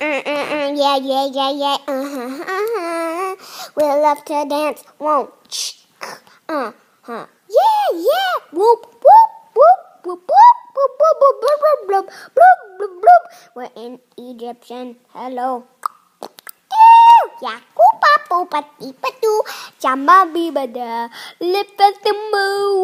uh, uh, yeah, yeah, yeah, yeah, uh-huh, uh-huh. We love to dance, won't uh-huh. Yeah, yeah, whoop, whoop, whoop, whoop, whoop, whoop, whoop, whoop, whoop, whoop, whoop, whoop, whoop. We're in Egyptian, hello. Yakupa popa tipa tu, chama bibada, lipa the moo.